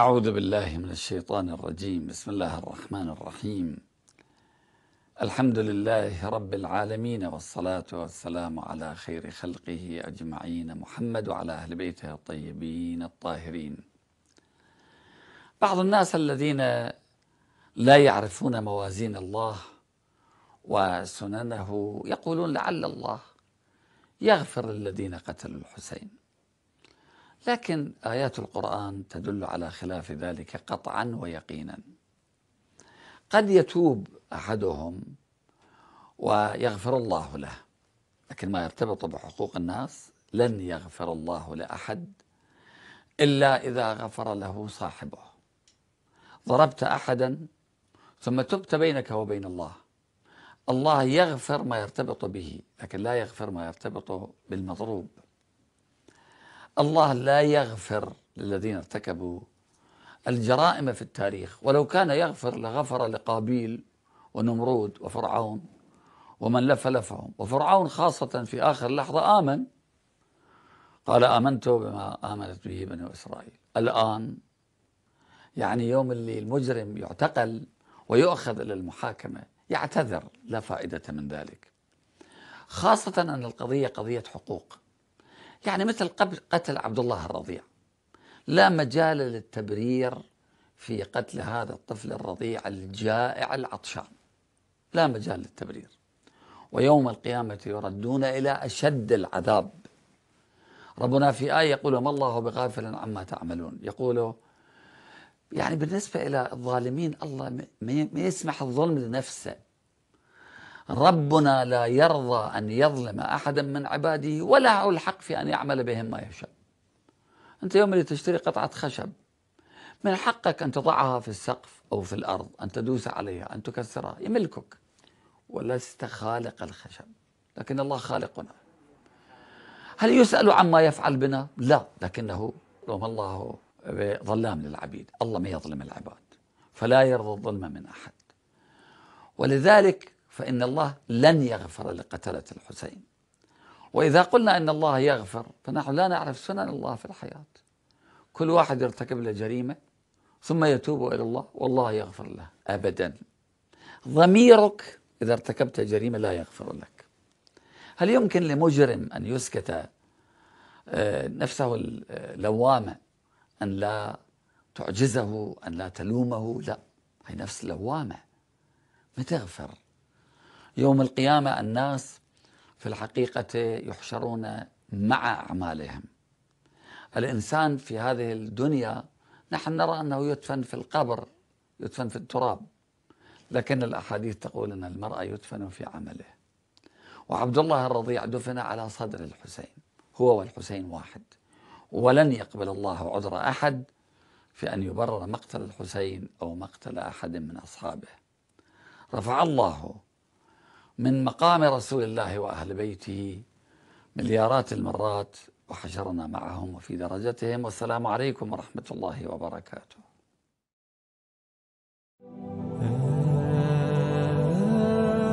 أعوذ بالله من الشيطان الرجيم بسم الله الرحمن الرحيم الحمد لله رب العالمين والصلاة والسلام على خير خلقه أجمعين محمد وعلى أهل بيته الطيبين الطاهرين بعض الناس الذين لا يعرفون موازين الله وسننه يقولون لعل الله يغفر الذين قتلوا الحسين لكن آيات القرآن تدل على خلاف ذلك قطعا ويقينا قد يتوب أحدهم ويغفر الله له لكن ما يرتبط بحقوق الناس لن يغفر الله لأحد إلا إذا غفر له صاحبه ضربت أحدا ثم تبت بينك وبين الله الله يغفر ما يرتبط به لكن لا يغفر ما يرتبط بالمضروب الله لا يغفر للذين ارتكبوا الجرائم في التاريخ ولو كان يغفر لغفر لقابيل ونمرود وفرعون ومن لف لفهم وفرعون خاصة في آخر لحظة آمن قال آمنت بما آمنت به بنو إسرائيل الآن يعني يوم اللي المجرم يعتقل ويؤخذ إلى المحاكمة يعتذر لا فائدة من ذلك خاصة أن القضية قضية حقوق يعني مثل قبل قتل عبد الله الرضيع لا مجال للتبرير في قتل هذا الطفل الرضيع الجائع العطشان لا مجال للتبرير ويوم القيامة يردون إلى أشد العذاب ربنا في آية يقول ما الله بغافل عما تعملون يقول يعني بالنسبة إلى الظالمين الله ما يسمح الظلم لنفسه ربنا لا يرضى أن يظلم أحدا من عباده ولا الحق في أن يعمل بهم ما يشاء أنت يوم اللي تشتري قطعة خشب من حقك أن تضعها في السقف أو في الأرض أن تدوس عليها أن تكسرها يملكك ولست خالق الخشب لكن الله خالقنا هل يسأل عما يفعل بنا؟ لا لكنه رغم الله ظلام للعبيد الله ما يظلم العباد فلا يرضى الظلم من أحد ولذلك فإن الله لن يغفر لقتلة الحسين وإذا قلنا أن الله يغفر فنحن لا نعرف سنن الله في الحياة كل واحد يرتكب له جريمة ثم يتوب إلى الله والله يغفر له أبدا ضميرك إذا ارتكبت جريمة لا يغفر لك هل يمكن لمجرم أن يسكت آه، نفسه اللوامة أن لا تعجزه أن لا تلومه لا هي نفس لوامة ما تغفر يوم القيامة الناس في الحقيقة يحشرون مع أعمالهم الإنسان في هذه الدنيا نحن نرى أنه يدفن في القبر يدفن في التراب لكن الأحاديث تقول أن المرأة يدفن في عمله وعبد الله الرضيع دفن على صدر الحسين هو والحسين واحد ولن يقبل الله عذر أحد في أن يبرر مقتل الحسين أو مقتل أحد من أصحابه رفع الله من مقام رسول الله وأهل بيته مليارات المرات وحشرنا معهم وفي درجتهم والسلام عليكم ورحمة الله وبركاته